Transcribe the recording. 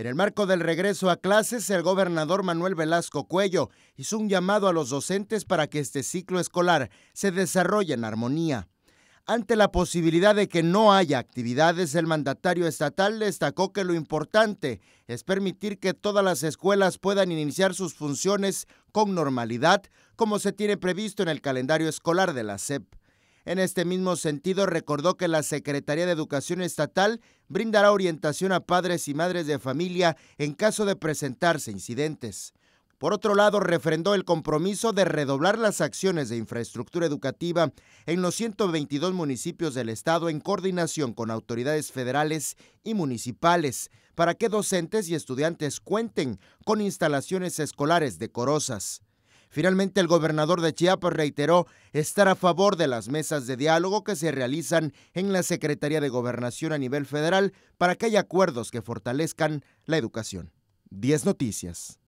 En el marco del regreso a clases, el gobernador Manuel Velasco Cuello hizo un llamado a los docentes para que este ciclo escolar se desarrolle en armonía. Ante la posibilidad de que no haya actividades, el mandatario estatal destacó que lo importante es permitir que todas las escuelas puedan iniciar sus funciones con normalidad, como se tiene previsto en el calendario escolar de la SEP. En este mismo sentido, recordó que la Secretaría de Educación Estatal brindará orientación a padres y madres de familia en caso de presentarse incidentes. Por otro lado, refrendó el compromiso de redoblar las acciones de infraestructura educativa en los 122 municipios del Estado en coordinación con autoridades federales y municipales para que docentes y estudiantes cuenten con instalaciones escolares decorosas. Finalmente, el gobernador de Chiapas reiteró estar a favor de las mesas de diálogo que se realizan en la Secretaría de Gobernación a nivel federal para que haya acuerdos que fortalezcan la educación. 10 Noticias.